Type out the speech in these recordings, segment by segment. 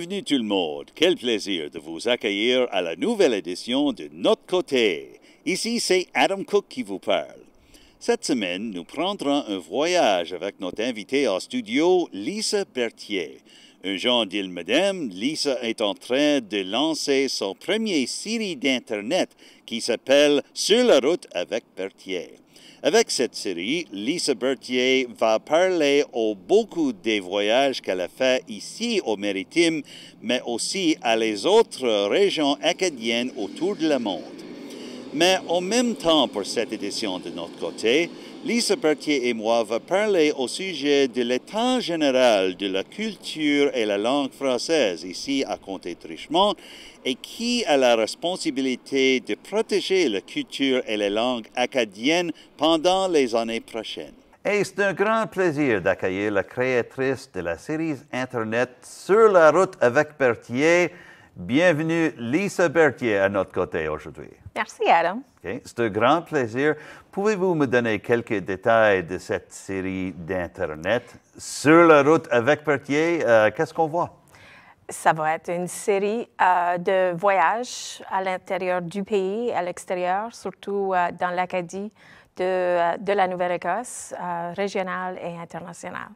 Bienvenue tout le monde. Quel plaisir de vous accueillir à la nouvelle édition de Notre Côté. Ici, c'est Adam Cook qui vous parle. Cette semaine, nous prendrons un voyage avec notre invitée en studio, Lisa Berthier. Un genre madame Lisa est en train de lancer son premier série d'Internet qui s'appelle Sur la route avec Berthier. Avec cette série, Lisa Berthier va parler aux beaucoup des voyages qu'elle a fait ici au Méritime, mais aussi à les autres régions acadiennes autour de la monde. Mais en même temps, pour cette édition de notre côté, Lisa Berthier et moi va parler au sujet de l'état général de la culture et la langue française ici à Comté Richemont et qui a la responsabilité de protéger la culture et les langues acadiennes pendant les années prochaines. Et c'est un grand plaisir d'accueillir la créatrice de la série Internet Sur la route avec Berthier. Bienvenue Lisa Berthier à notre côté aujourd'hui. Merci, Adam. C'est un grand plaisir. Pouvez-vous me donner quelques détails de cette série d'Internet? Sur la route avec Pertier, euh, qu'est-ce qu'on voit? Ça va être une série euh, de voyages à l'intérieur du pays, à l'extérieur, surtout euh, dans l'Acadie de, de, la Nouvelle-Écosse, régionale et internationale.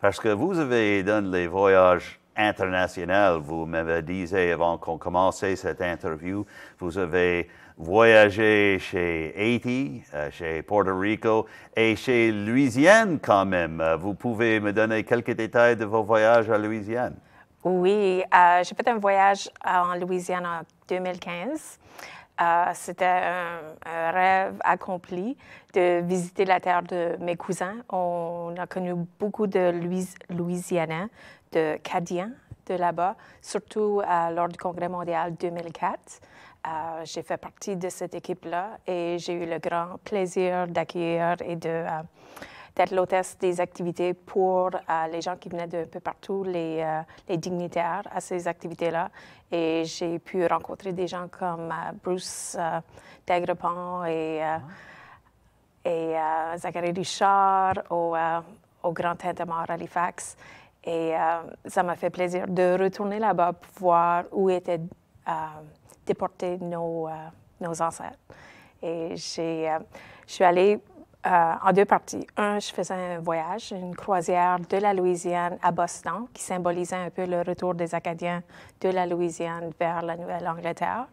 Parce que vous avez donné les voyages international. Vous m'avez dit avant qu'on commence cette interview, vous avez voyagé chez Haiti, euh, chez Puerto Rico et chez Louisiane quand même. Vous pouvez me donner quelques détails de vos voyages à Louisiane? Oui, euh, j'ai fait un voyage en Louisiane en 2015. Euh, c'était un, rêve accompli de visiter la terre de mes cousins. On a connu beaucoup de Louis Louisianais de Cadiens de là-bas, surtout lors du Congrès mondial 2004. Euh, j'ai fait partie de cette équipe-là et j'ai eu le grand plaisir d'accueillir et euh, d'être l'hôtesse des activités pour euh, les gens qui venaient de peu partout, les, dignitaires à ces activités-là. Et j'ai pu rencontrer des gens comme Bruce Dagrepan et, et Zachary Richard au, au Grand Tintamarre Halifax. Et euh, ça m'a fait plaisir de retourner là-bas pour voir où étaient euh, déportés nos, euh, nos ancêtres. Et je suis allée euh, en deux parties. Un, je faisais un voyage, une croisière de la Louisiane à Boston, qui symbolisait un peu le retour des Acadiens de la Louisiane vers la Nouvelle-Angleterre.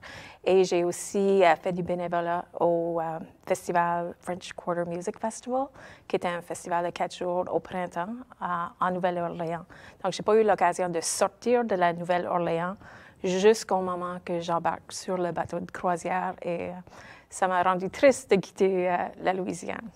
Et j'ai aussi euh, fait du bénévolat au euh, festival French Quarter Music Festival, qui était un festival de quatre jours au printemps en Nouvelle-Orléans. Donc, j'ai pas eu l'occasion de sortir de la Nouvelle-Orléans jusqu'au moment que j'embarque sur le bateau de croisière et ça m'a rendu triste de quitter euh, la Louisiane.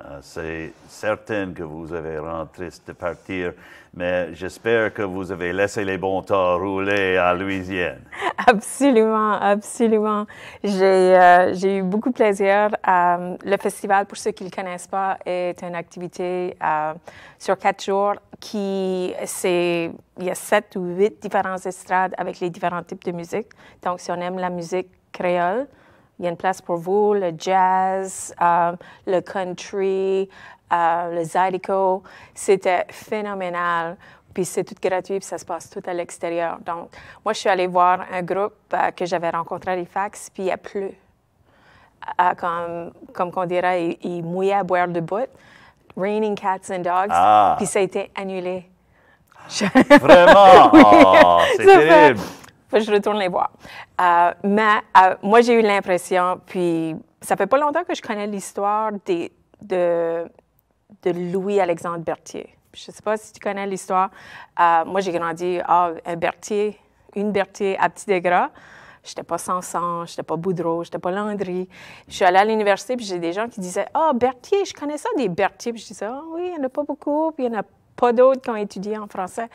Ah, c'est certain que vous avez rendu triste de partir, mais j'espère que vous avez laissé les bons temps rouler à Louisiane. Absolument, absolument. Euh, j'ai eu beaucoup de plaisir. Euh, le festival, pour ceux qui ne le connaissent pas, est une activité sur quatre jours qui, c'est, il y a sept ou huit différentes estrades avec les différents types de musique. Donc, si on aime la musique créole, il y a une place pour vous, le jazz, euh, le country, euh, le zydeco. C'était phénoménal. Puis c'est tout gratuit, puis ça se passe tout à l'extérieur. Donc, moi, je suis allée voir un groupe euh, que j'avais rencontré à Halifax, puis il a plu. comme, comme on dirait, il, mouillait à boire de bout. Raining Cats and Dogs. Ah! Puis ça a été annulé. Ah! Vraiment? Oh, je retourne les voir. Euh, mais euh, moi, j'ai eu l'impression, puis ça fait pas longtemps que je connais l'histoire de, de Louis-Alexandre Berthier. Je sais pas si tu connais l'histoire. Euh, moi, j'ai grandi, oh un Berthier, une Berthier à Petit-Dégras. J'étais pas Sanson, j'étais pas Boudreau, j'étais pas Landry. Je suis allée à l'université, puis j'ai des gens qui disaient « Ah, oh, Berthier, je connais ça, des Berthiers. Puis je disais « Ah oh, oui, il y en a pas beaucoup, puis il y en a pas d'autres qui ont étudié en français.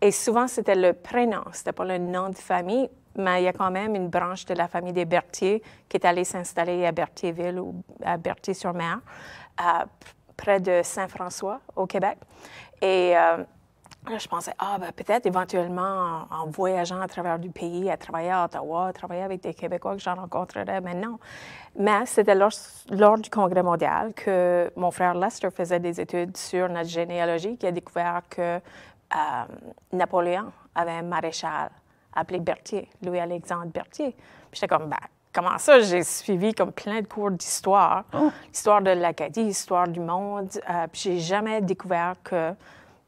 Et souvent, c'était le prénom, c'était pas le nom de famille, mais il y a quand même une branche de la famille des Berthier qui est allée s'installer à Berthierville ou à Berthier-sur-Mer, près de Saint-François, au Québec. Et euh, je pensais, ah, ben, peut-être éventuellement en, voyageant à travers le pays, à travailler à Ottawa, à travailler avec des Québécois que j'en rencontrerais, mais Mais c'était lors, du Congrès mondial que mon frère Lester faisait des études sur notre généalogie, qui a découvert que euh, Napoléon avait un maréchal appelé Berthier, Louis-Alexandre Berthier. Puis j'étais comme, ben, comment ça, j'ai suivi comme plein de cours d'histoire, oh. histoire de l'Acadie, histoire du monde, euh, puis j'ai jamais découvert que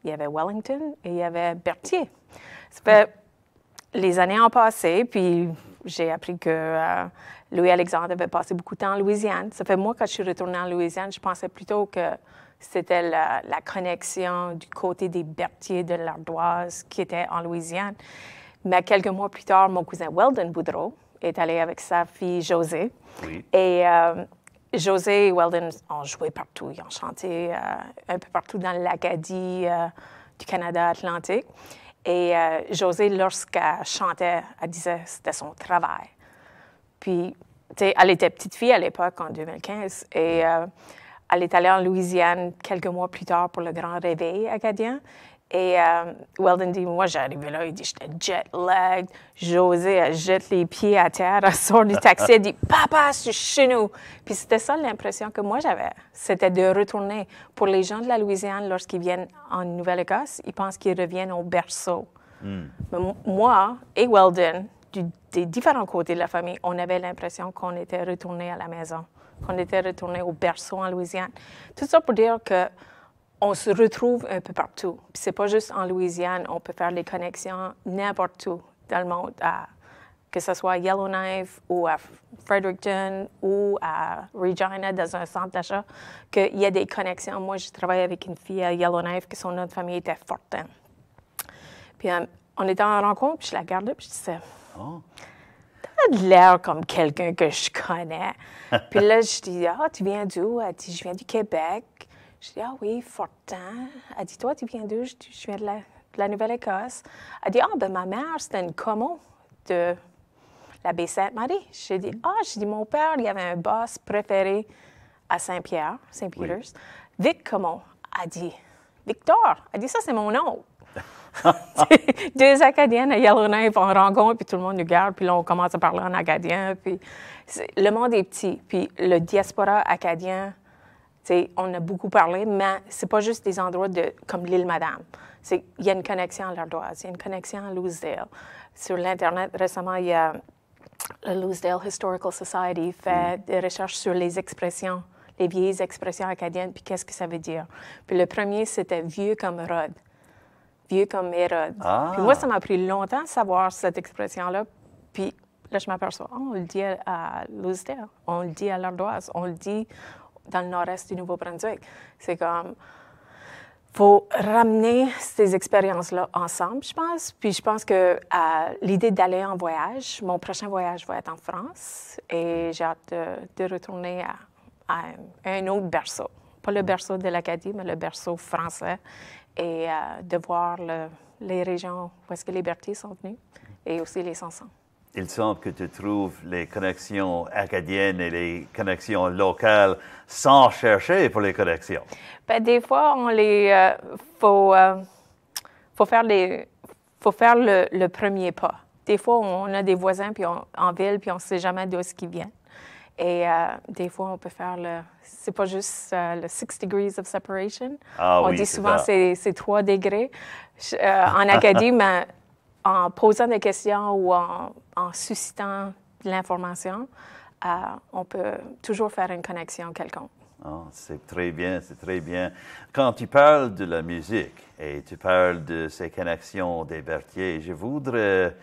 il y avait Wellington et il y avait Berthier. Ça fait, les années ont passé, puis j'ai appris que euh, Louis-Alexandre avait passé beaucoup de temps en Louisiane. Ça fait, moi, quand je suis retournée en Louisiane, je pensais plutôt que c'était la, connexion du côté des Berthier de l'Ardoise qui était en Louisiane. Mais quelques mois plus tard, mon cousin Weldon Boudreau est allé avec sa fille Josée. Oui. Et euh, José et Weldon ont joué partout. Ils ont chanté euh, un peu partout dans l'Acadie euh, du Canada Atlantique. Et Josée, euh, José, lorsqu'elle chantait, elle disait que c'était son travail. Puis, elle était petite fille à l'époque, en 2015, et elle est allée en Louisiane quelques mois plus tard pour le Grand Réveil acadien. Et euh, Weldon dit, moi, j'arrivais là, il dit, j'étais jet-lagged. José, elle jette les pieds à terre, elle sort du taxi, elle dit, papa, je suis chez nous. Puis c'était ça l'impression que moi j'avais. C'était de retourner. Pour les gens de la Louisiane, lorsqu'ils viennent en Nouvelle-Écosse, ils pensent qu'ils reviennent au berceau. Hmm. Mais moi et Weldon, des différents côtés de la famille, on avait l'impression qu'on était retourné à la maison, qu'on était retourné au berceau en Louisiane. Tout ça pour dire que on se retrouve un peu partout. C'est pas juste en Louisiane, on peut faire des connexions n'importe où dans le monde, que ce soit à Yellowknife ou à Fredericton ou à Regina dans un centre d'achat, qu'il y a des connexions. Moi, je travaille avec une fille à Yellowknife que son nom famille était Fortin. Puis euh, on était en rencontre, puis je la regardais, puis je disais. Oh de l'air comme quelqu'un que je connais. Puis là, je dis, ah, tu viens d'où? Elle dit, je viens du Québec. Je dis, ah oui, Fortin. Elle dit, toi, tu viens d'où? Je, viens de la, Nouvelle-Écosse. Elle dit, ah, ben ma mère, c'était une Como de la baie Sainte-Marie. Je dis, ah, je dis, mon père, il y avait un boss préféré à Saint-Pierre, Saint-Peters, Vic Comon. Elle dit, Victor. Elle dit, ça, c'est mon nom. Deux Acadiennes à Yellowknife, un Rangon, puis tout le monde nous garde, puis là, on commence à parler en acadien. Puis le monde est petit, puis le diaspora acadien on a beaucoup parlé, mais c'est pas juste des endroits de, comme l'île Madame. Il y a une connexion à l'Ardoise, il y a une connexion à Louisville. Sur l'Internet, récemment, il y a la Louisville Historical Society fait mm. des recherches sur les expressions, les vieilles expressions acadiennes, puis qu'est-ce que ça veut dire. Puis le premier, c'était vieux comme Rod »,« vieux comme Hérode. Puis moi, ça ah. m'a pris longtemps de savoir cette expression-là. Puis là, je m'aperçois, on le dit à Louisville, on le dit à l'Ardoise, on le dit dans le nord-est du Nouveau-Brunswick. C'est comme faut ramener ces expériences-là ensemble, je pense. Puis je pense que l'idée d'aller en voyage, mon prochain voyage va être en France et j'ai hâte de, retourner à, un autre berceau. Pas le berceau de l'Acadie, mais le berceau français et euh, de voir les régions où est-ce que les Berthiers sont venus et aussi les Sansons il semble que tu trouves les connexions acadiennes et les connexions locales sans chercher pour les connexions. Ben, des fois, on les euh, faut, euh, faut faire les faut faire le, premier pas. Des fois, on a des voisins puis on, en ville puis on ne sait jamais d'où ce qui vient. Et euh, des fois, on peut faire le. C'est pas juste le six degrees of separation. Ah, on dit souvent c'est, c'est trois degrés en Acadie, mais en posant des questions ou en, suscitant l'information, euh, on peut toujours faire une connexion quelconque. Ah, c'est très bien, c'est très bien. Quand tu parles de la musique et tu parles de ces connexions des Berthier, je voudrais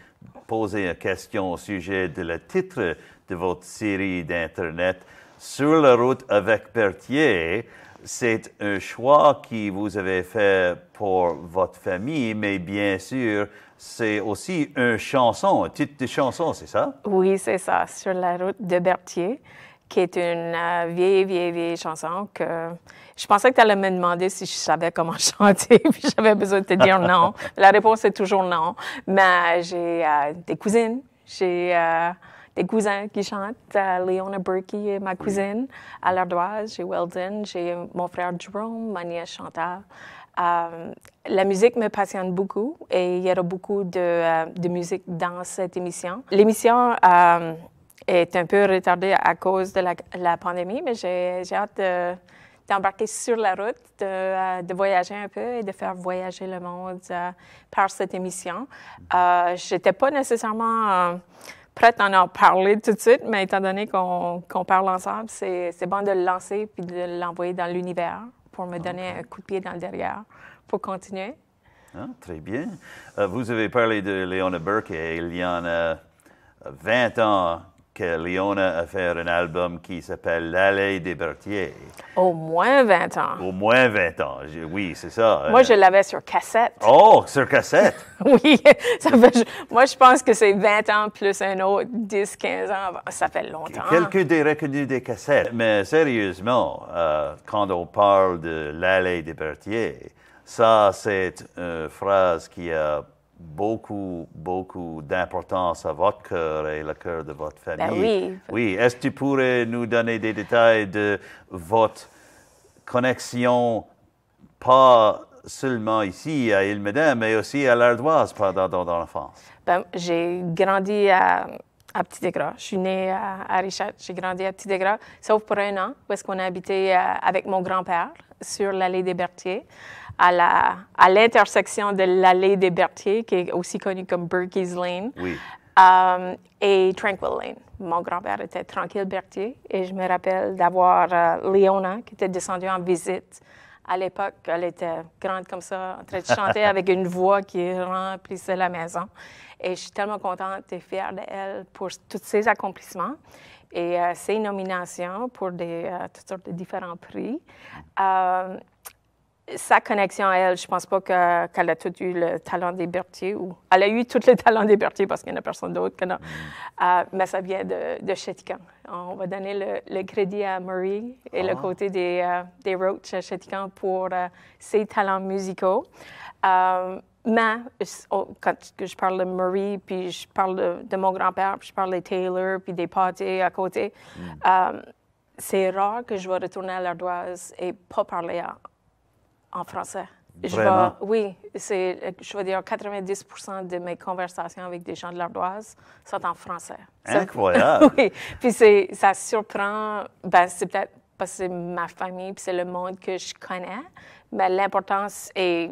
poser une question au sujet de le titre de votre série d'Internet, Sur la route avec Berthier. C'est un choix que vous avez fait pour votre famille, mais bien sûr, c'est aussi une chanson, un titre de chanson, c'est ça? Oui, c'est ça, sur la route de Berthier, qui est une euh, vieille, vieille, vieille chanson que je pensais que tu allais me demander si je savais comment chanter, puis j'avais besoin de te dire non. la réponse est toujours non. Mais j'ai euh, des cousines, j'ai euh, des cousins qui chantent. Léona Berkey est ma cousine. À l'ardoise, j'ai Weldon, j'ai mon frère Jerome, ma nièce Chantal. Euh, la musique me passionne beaucoup et il y aura beaucoup de, euh, musique dans cette émission. L'émission euh, est un peu retardée à cause de la, pandémie, mais j'ai hâte d'embarquer sur la route, de, voyager un peu et de faire voyager le monde par cette émission. Je n'étais pas nécessairement prête à en parler tout de suite, mais étant donné qu'on parle ensemble, c'est bon de le lancer puis de l'envoyer dans l'univers pour me ah, donner un coup de pied dans le derrière pour continuer. Ah, très bien. Euh, vous avez parlé de Léona Burke et il y en a 20 ans, que a fait un album qui s'appelle L'Allée des Bertiers. Au moins 20 ans. Au moins 20 ans, oui, c'est ça. Euh. Moi, je l'avais sur cassette. Oh, sur cassette? oui, moi, je pense que c'est 20 ans plus un autre, 10, 15 ans, ça fait longtemps. Quelques des des cassettes, mais sérieusement, euh, quand on parle de L'Allée des Bertiers, ça, c'est une euh, phrase qui a beaucoup, beaucoup d'importance à votre cœur et le cœur de votre ben famille. oui. Oui. Est-ce que tu pourrais nous donner des détails de votre connexion, pas seulement ici à île médin mais aussi à l'Ardoise pendant dans, l'enfance? Ben, j'ai grandi à, Petit Dégras. Je suis née à, à J'ai grandi à Petit Dégras, sauf pour un an, où est-ce qu'on a habité euh, avec mon grand-père sur l'allée des Berthiers à l'intersection à de l'allée des Berthiers, qui est aussi connue comme Berkey's Lane, um, et Tranquil Lane. Mon grand-père était Tranquille Berthier et je me rappelle d'avoir euh, Léona qui était descendue en visite. À l'époque, elle était grande comme ça, en train de chanter avec une voix qui remplissait la maison. Et je suis tellement contente et fière d'elle pour tous ses accomplissements et euh, ses nominations pour des, euh, toutes sortes de différents prix sa connexion à elle, je pense pas qu'elle a tout eu le talent des Berthier ou elle a eu tout le talent des Berthier parce qu'il n'y en a personne d'autre que mm. euh, mais ça vient de, de On va donner le, crédit à Marie et le ah. côté euh, des, Roach à pour euh, ses talents musicaux. mais oh, quand je parle de Marie, puis je parle de, mon grand-père, puis je parle des Taylor, puis des pâtés à côté, mm. c'est rare que je vais retourner à l'ardoise et pas parler à en français. Je oui, c'est, je veux dire, 90 de mes conversations avec des gens de l'Ardoise sont en français. Incroyable! oui, puis c'est, ça surprend, ben, c'est peut-être parce que c'est ma famille, puis c'est le monde que je connais, mais l'importance est,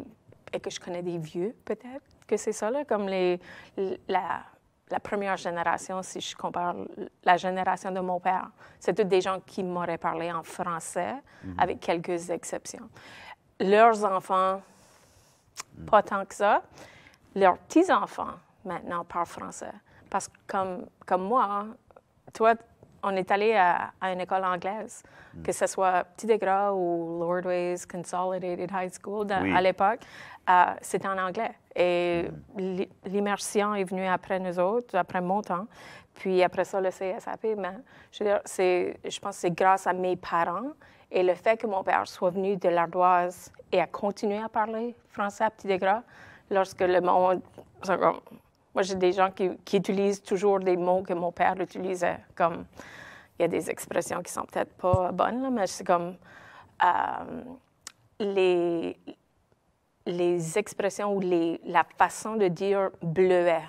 est que je connais des vieux, peut-être, que c'est ça, là, comme les, la, première génération, si je compare la génération de mon père, c'est toutes des gens qui m'auraient parlé en français, mhm. avec quelques exceptions leurs enfants, pas tant que ça. Leurs petits-enfants, maintenant, parlent français. Parce que comme, comme moi, hein, toi, on est allé à, une école anglaise, mm. que ce soit Petit Degras ou Lordways Consolidated High School à l'époque, euh, c'était en anglais. Et mm. l'immersion est venue après nous autres, après mon temps, puis après ça, le CSAP. Mais je, veux dire, je pense que c'est grâce à mes parents et le fait que mon père soit venu de l'Ardoise et a continué à parler français à Petit Gras, lorsque le monde. Moi, j'ai des gens qui, utilisent toujours des mots que mon père utilisait. Comme il y a des expressions qui sont peut-être pas bonnes, mais c'est comme euh, les, les expressions ou les, la façon de dire bleuet,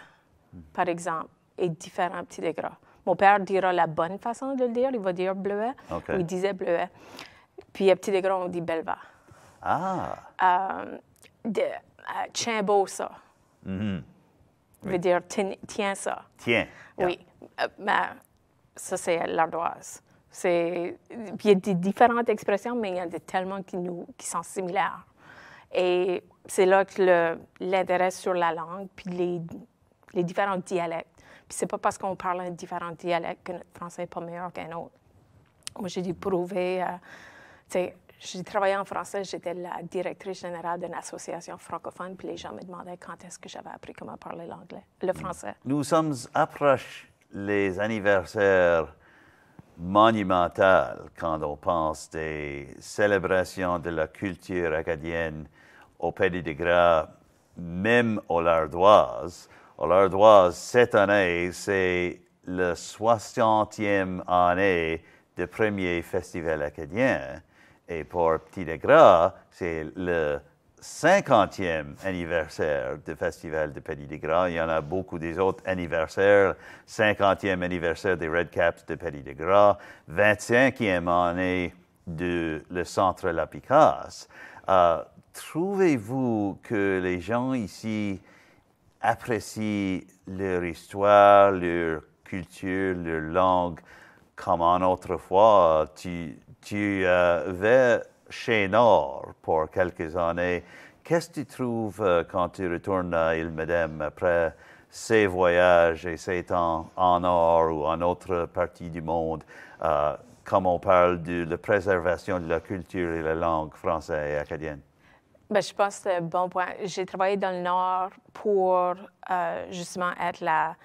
par exemple, est différente petit dégras. Mon père dira la bonne façon de le dire, il va dire bleuet, il disait bleuet. Puis à Petit et Grands, on dit Belva. Ah. Euh, de, euh, beau ça. Mm-hmm. veut dire tiens, ça. Tiens. Oui. Euh, mais ça, c'est l'ardoise. C'est... Puis il y a des différentes expressions, mais il y en a tellement qui, nous, qui sont similaires. Et c'est là que l'intérêt sur la langue, puis les, les différents dialectes. Puis c'est pas parce qu'on parle un différent dialecte que notre français n'est pas meilleur qu'un autre. Moi, j'ai dû prouver sais, j'ai travaillé en français, j'étais la directrice générale d'une association francophone, puis les gens me demandaient quand est-ce que j'avais appris comment parler l'anglais, le mm. français. Nous sommes approches les anniversaires monumentaux quand on pense des célébrations de la culture acadienne au Pays de Gras, même au Lardoise. Au Lardoise, cette année, c'est le 60e année du premier festival acadien. Et pour Petit Gras, c'est le 50e anniversaire du Festival de Petit degras Il y en a beaucoup des autres anniversaires. 50e anniversaire des Red Caps de Petit Gras. 25e année de le centre La Picasse. Euh, trouvez-vous que les gens ici apprécient leur histoire, leur culture, leur langue, comme en autrefois, tu euh, vas chez Nord pour quelques années. Qu'est-ce que tu trouves euh, quand tu retournes à il medem après ces voyages et ces temps en Nord ou en autre partie du monde? Euh, comme on parle de la préservation de la culture et la langue française et acadienne. Ben, je pense que euh, bon point. J'ai travaillé dans le Nord pour euh, justement être la,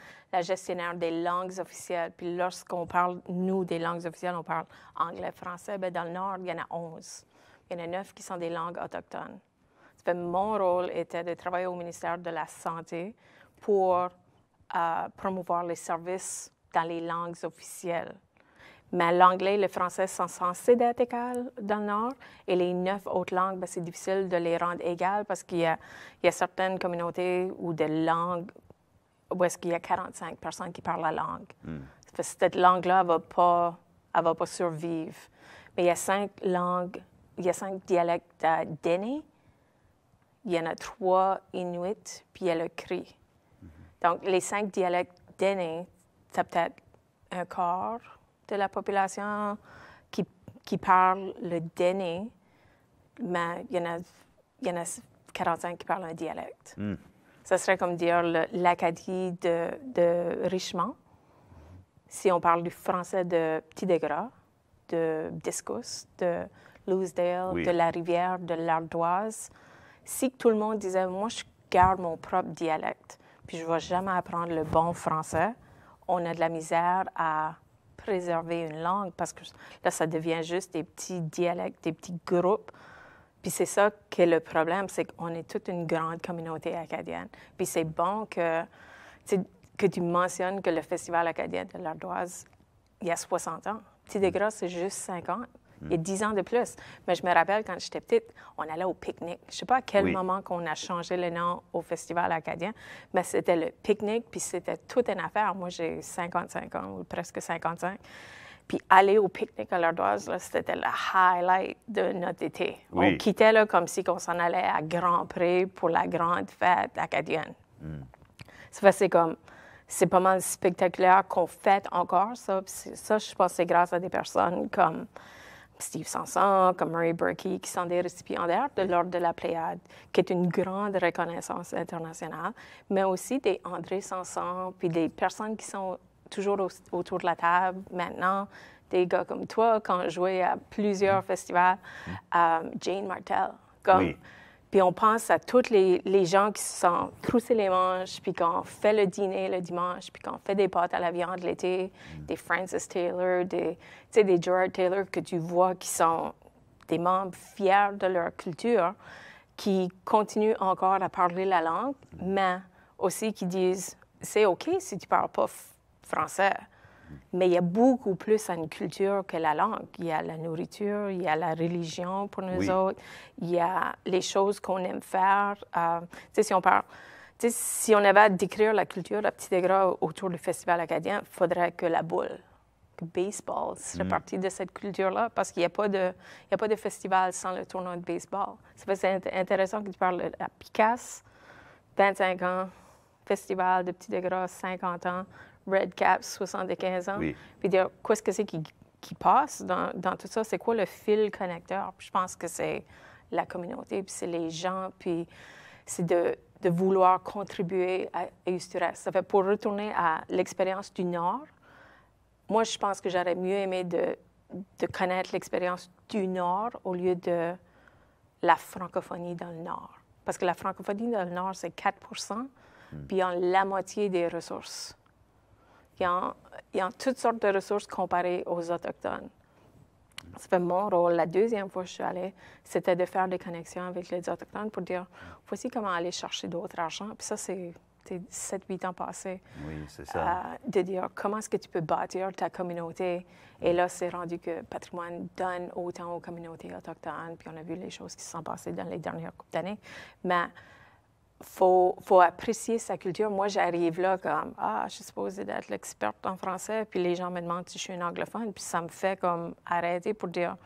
gestionnaire des langues officielles. Puis lorsqu'on parle, nous, des langues officielles, on parle anglais, français. Ben, dans le Nord, il y en a 11. Il y en a 9 qui sont des langues autochtones. mon rôle était de travailler au ministère de la Santé pour euh, promouvoir les services dans les langues officielles. Mais l'anglais et le français sont censés être égales dans le Nord. Et les neuf autres langues, ben, c'est difficile de les rendre égales parce qu'il y, a certaines communautés ou des langues où est-ce qu'il y a 45 personnes qui parlent la langue. Hmm. Cette langue-là, ne va, pas, va pas survivre. Mais il y a cinq langues, il y a cinq dialectes euh, Il y en a trois Inuits, puis il y a le Cri. Hmm. Donc, les cinq dialectes d'Énés, c'est peut-être un corps de la population qui, qui parle le Déné, mais il y, en a, a 45 qui parlent un dialecte. Hmm. Ça serait comme dire l'Acadie de, de, Richemont, si on parle du français de Petit Dégras, de Discus, de Louisdale de la rivière, de l'ardoise. Si tout le monde disait, moi, je garde mon propre dialecte, puis je ne vais jamais apprendre le bon français, on a de la misère à préserver une langue parce que là, ça devient juste des petits dialectes, des petits groupes. Puis c'est ça qui est le problème, c'est qu'on est toute une grande communauté acadienne. Puis c'est bon que, que tu mentionnes que le Festival acadien de l'Ardoise, il y a 60 ans. Petit dégras c'est juste 50. Et mm-hmm. y 10 ans de plus. Mais je me rappelle quand j'étais petite, on allait au pique-nique. Je sais pas à quel moment qu'on a changé le nom au Festival acadien, mais c'était le pique-nique, puis c'était toute une affaire. Moi, j'ai 55 ans, ou presque 55. Puis aller au pique-nique à l'Ardoise, c'était le highlight de notre été. On quittait là, comme si on s'en allait à grand Prix pour la grande fête acadienne. C'est mm. c'est comme c'est pas mal spectaculaire qu'on fête encore ça. ça, je pense, c'est grâce à des personnes comme Steve Sanson, comme Murray Burkey, qui sont des récipiendaires de l'Ordre de la Pléiade, qui est une grande reconnaissance internationale, mais aussi des André Sanson, puis des personnes qui sont toujours autour de la table maintenant, des gars comme toi, qui ont joué à plusieurs mm. festivals, mm. Euh, Jane Martel, comme... Puis on pense à toutes les, les, gens qui se sont troussés les manches, puis qu'on fait le dîner le dimanche, puis qu'on fait des pâtes à la viande l'été, mm. des Francis Taylor, des, des Gerard Taylor que tu vois qui sont des membres fiers de leur culture, qui continuent encore à parler la langue, mais aussi qui disent c'est OK si tu parles pas français. Mais il y a beaucoup plus à une culture que la langue. Il y a la nourriture, il y a la religion pour nous autres, il y a les choses qu'on aime faire. Euh, tu sais, si on parle. sais, si on avait à décrire la culture de Petit Gras autour du Festival acadien, il faudrait que la boule, que baseball, serait mm. partie de cette culture-là, parce qu'il n'y a, pas de, a pas de festival sans le tournoi de baseball. C'est intéressant que tu parles de la Picasse, 25 ans, Festival de Petit Gras, 50 ans, Red Caps, 75 ans, puis dire qu'est-ce que c'est qui, passe dans, tout ça, c'est quoi le fil connecteur. je pense que c'est la communauté, puis c'est les gens, puis c'est de, vouloir contribuer à Eusturès. Ça fait pour retourner à l'expérience du Nord, moi, je pense que j'aurais mieux aimé de, connaître l'expérience du Nord au lieu de la francophonie dans le Nord. Parce que la francophonie dans le Nord, c'est 4 hmm. puis en la moitié des ressources. Il ont, ils toutes sortes de ressources comparées aux Autochtones. Ça fait mon rôle. La deuxième fois que je suis allée, c'était de faire des connexions avec les Autochtones pour dire voici comment aller chercher d'autres argent. Puis ça, c'est 7-8 ans passés. Oui, c'est ça. Euh, de dire comment est-ce que tu peux bâtir ta communauté. Et là, c'est rendu que patrimoine donne autant aux communautés autochtones. Puis on a vu les choses qui se sont passées dans les dernières années. Mais faut, faut apprécier sa culture. Moi, j'arrive là comme Ah, je suis supposée d'être l'experte en français, puis les gens me demandent si je suis une anglophone, puis ça me fait comme arrêter pour dire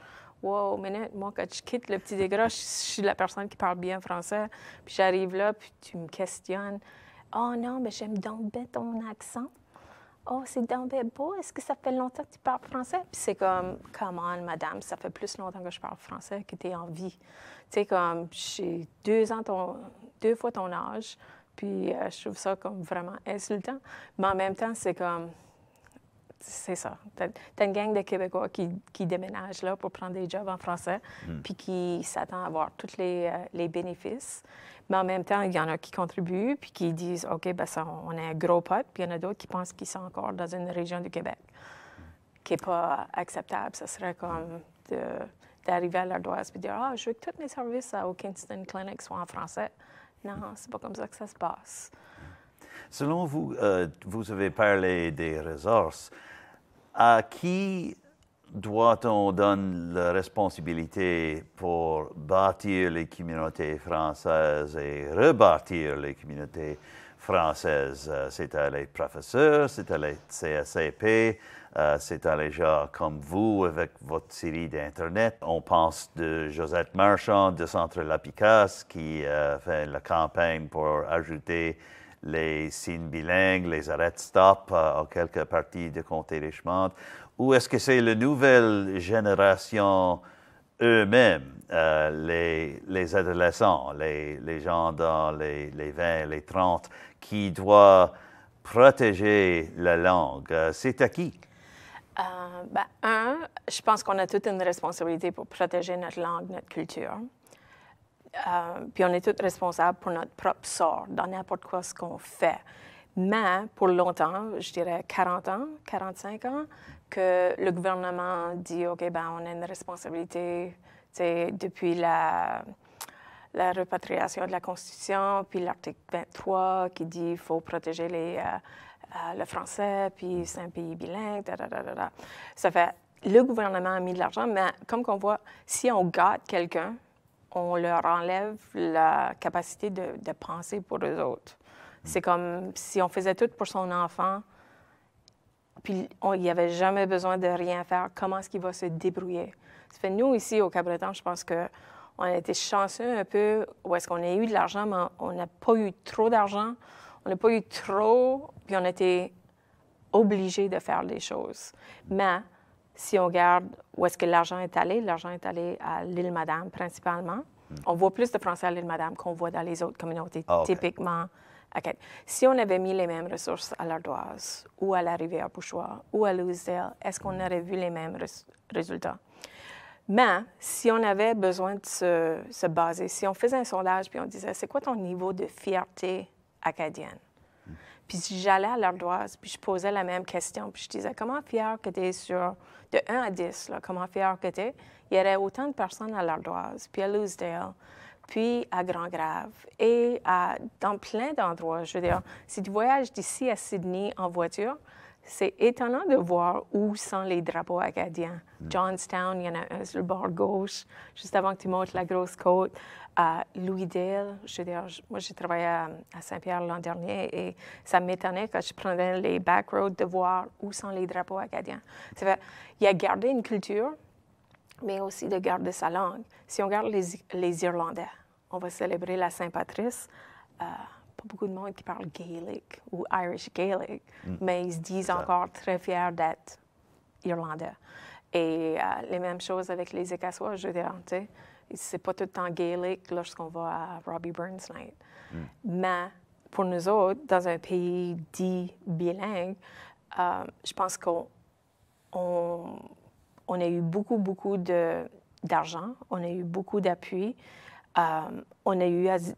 Wow, minute, moi, quand je quitte le petit dégras, je, suis la personne qui parle bien français, puis j'arrive là, puis tu me questionnes Oh non, mais j'aime donc ton accent. Oh, c'est donc beau. Est-ce que ça fait longtemps que tu parles français? Puis c'est comme, on, madame, ça fait plus longtemps que je parle français que tu es en vie. Tu sais, comme, j'ai deux ans ton deux fois ton âge. Puis euh, je trouve ça comme vraiment insultant. Mais en même temps, c'est comme. C'est ça. T'as une gang de Québécois qui, qui, déménagent là pour prendre des jobs en français, hmm. puis qui s'attendent à avoir tous les, euh, les, bénéfices. Mais en même temps, il y en a qui contribuent, puis qui disent OK, ben ça, on est un gros pote, puis il y en a d'autres qui pensent qu'ils sont encore dans une région du Québec qui n'est pas acceptable. Ce serait comme d'arriver à l'ardoise et dire Ah, je veux que tous mes services à Kingston Clinic soient en français. Non, c'est pas comme ça que ça se passe. Selon vous, euh, vous avez parlé des ressources. À qui doit-on donner la responsabilité pour bâtir les communautés françaises et rebâtir les communautés française. C'était les professeurs, c'était les c'est à les euh, gens comme vous avec votre série d'Internet. On pense de Josette Marchand de Centre Lapicasse qui euh, fait la campagne pour ajouter les signes bilingues, les arrêts-stop en euh, quelques parties de comté Richmond. Ou est-ce que c'est la nouvelle génération eux-mêmes, les, les, adolescents, les, gens dans les, les 20, les 30, qui doit protéger la langue. C'est à qui? Euh, ben, un, je pense qu'on a toute une responsabilité pour protéger notre langue, notre culture. Euh, puis on est tous responsables pour notre propre sort dans n'importe quoi ce qu'on fait. Mais pour longtemps, je dirais 40 ans, 45 ans, que le gouvernement dit, OK, ben, on a une responsabilité depuis la, la repatriation de la Constitution, puis l'article 23 qui dit qu'il faut protéger les, euh, euh, le français, puis c'est un pays bilingue, da, da, da, Ça fait, le gouvernement a mis de l'argent, mais comme qu'on voit, si on gâte quelqu'un, on leur enlève la capacité de, penser pour les autres. C'est comme si on faisait tout pour son enfant, puis il n'y avait jamais besoin de rien faire. Comment est-ce qu'il va se débrouiller? Ça fait, nous, ici, au cap Cabreton, je pense que on a été chanceux un peu où est-ce qu'on a eu de l'argent, mais on n'a pas eu trop d'argent. On n'a pas eu trop, puis on a été obligé de faire des choses. Mais si on regarde où est-ce que l'argent est allé, l'argent est allé à l'île Madame principalement. Hmm. On voit plus de Français à l'île Madame qu'on voit dans les autres communautés, ah, typiquement. Si on avait mis les mêmes ressources à l'Ardoise ou à la rivière Bouchois ou à Louisville, est-ce qu'on aurait vu les mêmes résultats? Mais si on avait besoin de se, baser, si on faisait un sondage puis on disait c'est quoi ton niveau de fierté acadienne? Puis si j'allais à l'ardoise, puis je posais la même question, puis je disais comment fier que tu es sur de 1 à 10, comment fier que tu es, il y aurait autant de personnes à l'ardoise, puis à Loosedale, puis à Grand-Grave et à, dans plein d'endroits. Je veux dire, si tu voyages d'ici à Sydney en voiture, c'est étonnant de voir où sont les drapeaux acadiens. Mm. Johnstown, il y en a un sur le bord gauche, juste avant que tu montes la grosse côte. À Louisville, je, moi j'ai travaillé à, Saint-Pierre l'an dernier et ça m'étonnait quand je prenais les back roads de voir où sont les drapeaux acadiens. Fait, il a gardé une culture, mais aussi de garder sa langue. Si on regarde les, Irlandais, on va célébrer la Saint-Patrice. Euh, pas beaucoup de monde qui parle Gaelic ou Irish Gaelic, hmm. mais ils se disent encore très fiers d'être irlandais. Et euh, les mêmes choses avec les Écassois, je dirais. C'est pas tout le temps Gaelic lorsqu'on va à Robbie Burns Night. Hmm. Mais pour nous autres, dans un pays dit bilingue, euh, je pense qu'on on, a eu beaucoup, beaucoup d'argent, on a eu beaucoup d'appui. Euh, on a eu à, se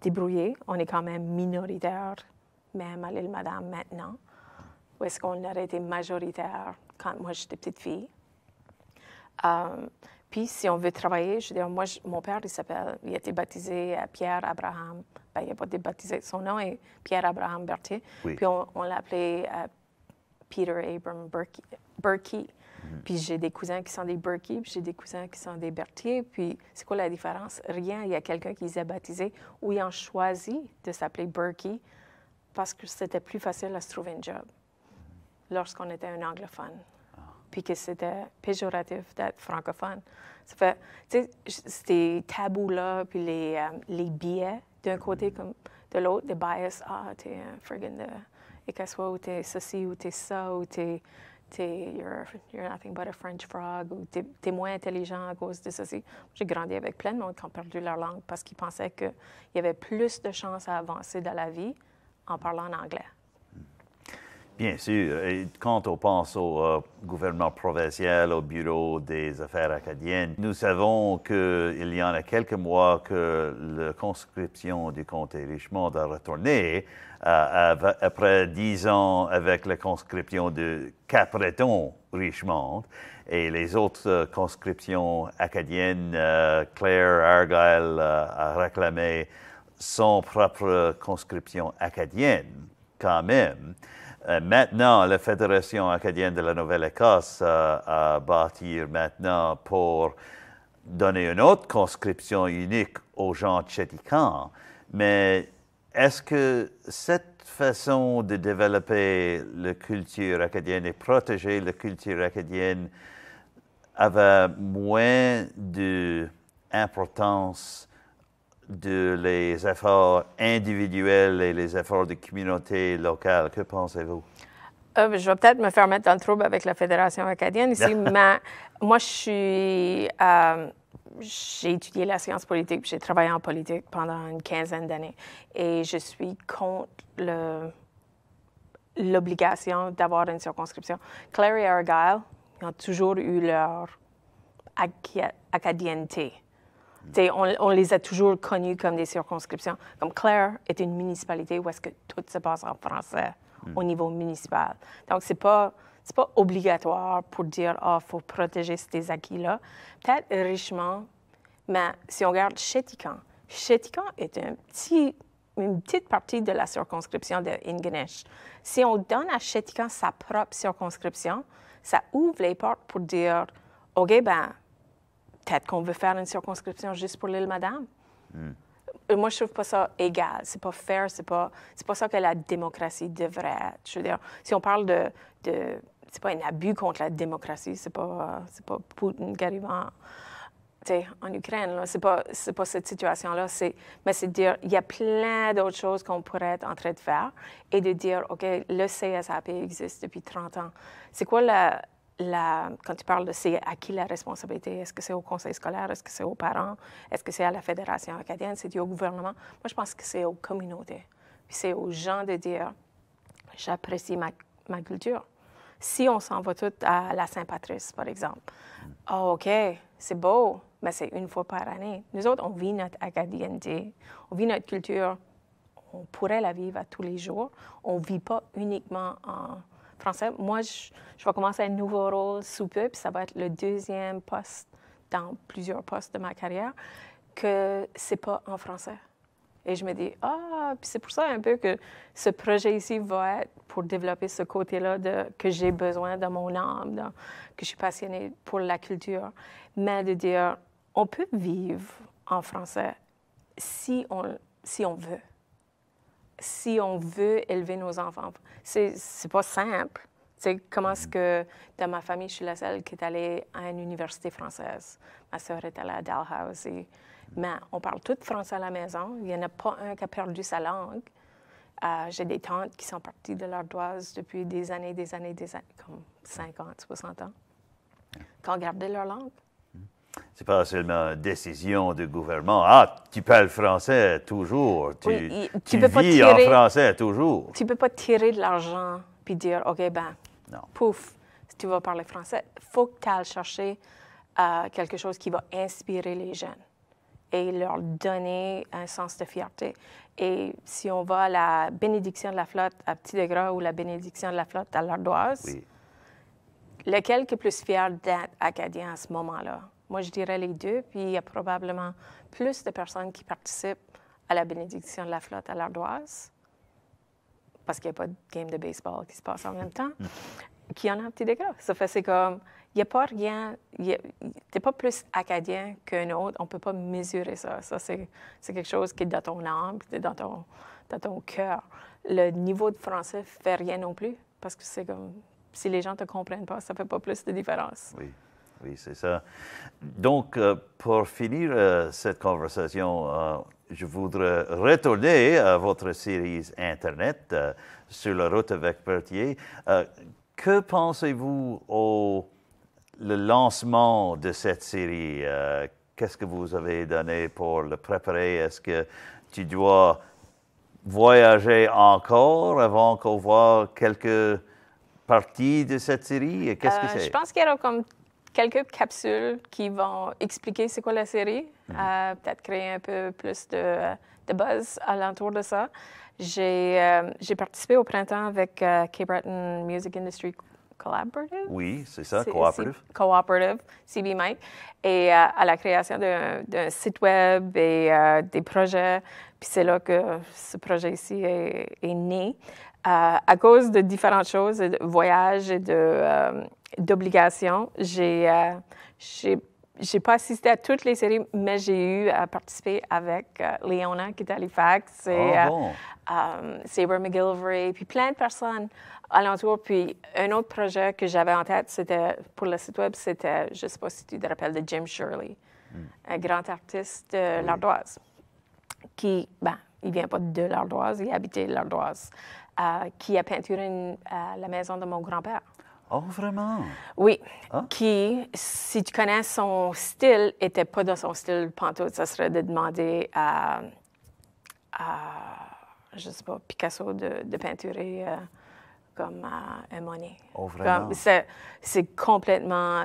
débrouiller. On est quand même minoritaire, même à l'île Madame maintenant, où est-ce qu'on aurait été majoritaire quand moi j'étais petite fille. Euh, puis si on veut travailler, je veux dire, moi, mon père, il s'appelle, il a été baptisé Pierre Abraham. Ben, il n'a pas été baptisé, son nom est Pierre Abraham Berthier. Puis on, on l'a euh, Peter Abram Berkey. Mhm. Puis j'ai des cousins qui sont des Berkey, puis j'ai des cousins qui sont des Berthier. Puis c'est quoi la différence? Rien. Il y a quelqu'un qui les a baptisés ou ils ont choisi de s'appeler Berkey parce que c'était plus facile à se trouver un job lorsqu'on était un anglophone. Ah. Puis que c'était péjoratif d'être francophone. Ça fait, tu sais, ces tabous-là, puis les, euh, biais d'un côté mhm. comme de l'autre, des bias. Ah, t'es un friggin' de... Et qu'à soit ou t'es ceci, ou t'es ça, ou t'es You're, you're, nothing but a French frog, ou t'es, moins intelligent à cause de ceci. J'ai grandi avec plein de monde qui ont perdu leur langue parce qu'ils pensaient qu'il y avait plus de chances à avancer dans la vie en parlant anglais. Bien sûr. quand on pense au euh, gouvernement provincial, au bureau des affaires acadiennes, nous savons qu'il y en a quelques mois que la conscription du comté Richmond a retourné euh, après dix ans avec la conscription de Capreton-Richmond et les autres euh, conscriptions acadiennes. Claire Argyle a réclamé son propre conscription acadienne quand même. Euh, maintenant, la Fédération acadienne de la Nouvelle-Écosse à euh, bâtir maintenant pour donner une autre conscription unique aux gens tchétikans. Mais est-ce que cette façon de développer la culture acadienne et protéger la culture acadienne avait moins d'importance de les efforts individuels et les efforts de communautés locales. Que pensez-vous? Euh, ben, je vais peut-être me faire mettre dans le trouble avec la Fédération acadienne ici, mais moi, je suis. Euh, j'ai étudié la science politique, j'ai travaillé en politique pendant une quinzaine d'années. Et je suis contre l'obligation d'avoir une circonscription. Clary et Argyle ont toujours eu leur acadienneté. On, les a toujours connus comme des circonscriptions. Comme Claire est une municipalité où est-ce que tout se passe en français hmm. au niveau municipal. Donc, ce n'est pas obligatoire pour dire ah faut protéger ces acquis-là. Peut-être richement, mais si on regarde Chétican, Chétican est une petite partie de la circonscription de Si on donne à Chétican sa propre circonscription, ça ouvre les portes pour dire OK, ben peut-être qu'on veut faire une circonscription juste pour l'île Madame. Hmm. Moi, je trouve pas ça égal. C'est pas fair. C'est pas, c'est pas ça que la démocratie devrait être. Je veux dire, si on parle de, de c'est pas un abus contre la démocratie. C'est pas, c'est pas Poutine qui arrive en, en Ukraine. C'est pas, c'est pas cette situation-là. C'est, mais c'est dire, il y a plein d'autres choses qu'on pourrait être en train de faire et de dire, OK, le CSAP existe depuis 30 ans. C'est quoi la, quand tu parles de c'est à qui la responsabilité, est-ce que c'est au conseil scolaire, est-ce que c'est aux parents, est-ce que c'est à la fédération acadienne, c'est au gouvernement, moi je pense que c'est aux communautés. c'est aux gens de dire, j'apprécie ma, ma, culture. Si on s'en va tout à la Saint-Patrice, par exemple, ah, OK, c'est beau, mais c'est une fois par année. Nous autres, on vit notre acadienneté, on vit notre culture, on pourrait la vivre à tous les jours. On ne vit pas uniquement en français. Moi, je, vais commencer un nouveau rôle sous peu, puis ça va être le deuxième poste dans plusieurs postes de ma carrière, que c'est pas en français. Et je me dis, ah, puis c'est pour ça un peu que ce projet ici va être pour développer ce côté-là que j'ai besoin dans mon âme, que je suis passionnée pour la culture. Mais de dire, on peut vivre en français si on, si on veut si on veut élever nos enfants. C'est, c'est pas simple. C'est comment est-ce que dans ma famille, je suis la seule qui est allée à une université française. Ma sœur est allée à Dalhousie. Mais on parle tout français à la maison. Il n'y en a pas un qui a perdu sa langue. Euh, j'ai des tantes qui sont parties de l'Ardoise depuis des années, des années, des années, comme 50, 60 ans, qui ont gardé leur langue c'est pas seulement une décision du gouvernement. Ah, tu parles français toujours. Tu, peux vis en français toujours. Tu peux pas tirer de l'argent puis dire, OK, ben, pouf, tu vas parler français. faut que tu ailles chercher euh, quelque chose qui va inspirer les jeunes et leur donner un sens de fierté. Et si on va à la bénédiction de la flotte à Petit-Degras ou la bénédiction de la flotte à l'Ardoise, lequel est plus fier d'être acadien à ce moment-là? Moi, je dirais les deux, puis il y a probablement plus de personnes qui participent à la bénédiction de la flotte à l'ardoise, parce qu'il n'y a pas de game de baseball qui se passe en même temps, hmm. Qui y en a un petit dégât. Ça fait, c'est comme, il n'y a pas rien, n'es pas plus acadien qu'un autre, on ne peut pas mesurer ça. Ça, c'est, quelque chose qui est dans ton âme, qui est dans ton, dans ton cœur. Le niveau de français fait rien non plus, parce que c'est comme, si les gens ne te comprennent pas, ça ne fait pas plus de différence. Oui. Oui, c'est ça. Donc, euh, pour finir euh, cette conversation, euh, je voudrais retourner à votre série Internet sur la route avec Berthier. que pensez-vous au le lancement de cette série? Qu'est-ce que vous avez donné pour le préparer? Est-ce que tu dois voyager encore avant qu'on voit quelques parties de cette série? Qu'est-ce que c'est? Je pense qu'il y aura comme quelques capsules qui vont expliquer c'est quoi la série, mhm. euh, peut-être créer un peu plus de, de buzz alentour de ça. J'ai euh, participé au printemps avec euh, breton Music Industry Collaborative. Oui, c'est ça, Cooperative. Cooperative, CB Mike, et à la création d'un site web et des projets. Puis c'est là que ce projet ici est, est né. à cause de différentes choses, de voyages et de d'obligation. Euh, j'ai j'ai pas assisté à toutes les séries, mais j'ai eu à participer avec euh, Leona qui est à Halifax, et Sabre McGilvery, puis plein de personnes alentour. Puis un autre projet que j'avais en tête, c'était pour le site web, c'était, je sais pas si tu te rappelles, de Jim Shirley, hmm. un grand artiste de l'Ardoise, qui, ben, il vient pas de l'Ardoise, il habitait l'Ardoise, euh, qui a peinturé la maison de mon grand-père. Oh, vraiment? Oui. Ah. Qui, si tu connais son style, était pas dans son style pantoute. Ça serait de demander à, à je sais pas, Picasso de, de peinturer euh, comme à un Monet. Oh, vraiment? C'est complètement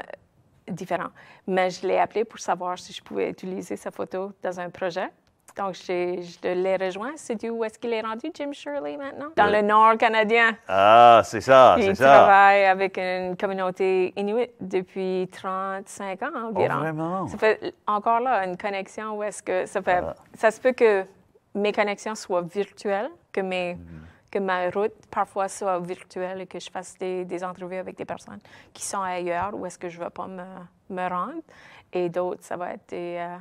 différent. Mais je l'ai appelé pour savoir si je pouvais utiliser sa photo dans un projet. Donc, je l'ai rejoint. C'est où est-ce qu'il est rendu, Jim Shirley, maintenant? Dans le nord canadien. Ah, c'est ça, c'est ça. Il travaille avec une communauté inuit depuis 35 ans oh, environ. Oh, vraiment? Ça fait encore là une connexion où est-ce que ça fait... Ah. Ça se peut que mes connexions soient virtuelles, que mes... Mm-hmm. que ma route parfois soit virtuelle et que je fasse des, des entrevues avec des personnes qui sont ailleurs où est-ce que je ne vais pas me, me rendre. Et d'autres, ça va être des, euh,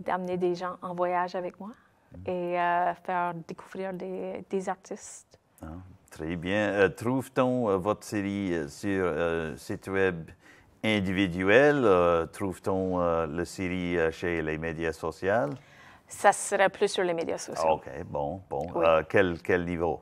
d'amener des gens en voyage avec moi mm. et euh, faire découvrir des, artistes. Ah, très bien. Euh, trouve-t-on euh, votre série sur site web individuel? Trouve-t-on la série chez les médias sociaux? Ça serait plus sur les médias ah, sociaux. OK, bon, bon. quel, quel niveau?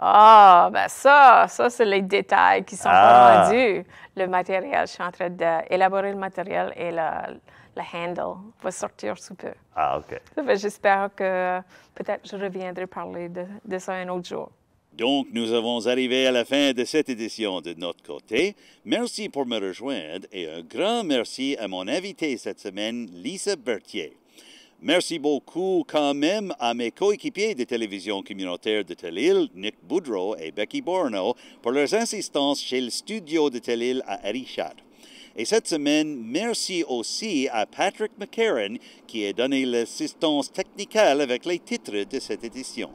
Ah, ben ça, ça, c'est les détails qui sont ah! rendus. Le matériel, je suis en train d'élaborer le matériel et la, le handle va sortir sous peu. Ah, OK. J'espère que peut-être je reviendrai parler de, ça un autre jour. Donc, nous avons arrivé à la fin de cette édition de notre côté. Merci pour me rejoindre et un grand merci à mon invité cette semaine, Lisa Berthier. Merci beaucoup quand même à mes coéquipiers de télévision communautaire de tell Nick Boudreau et Becky Borno, pour leurs insistances chez le studio de tell à Richard. Et cette semaine, merci aussi à Patrick McCarron qui a donné l'assistance technique avec les titres de cette édition.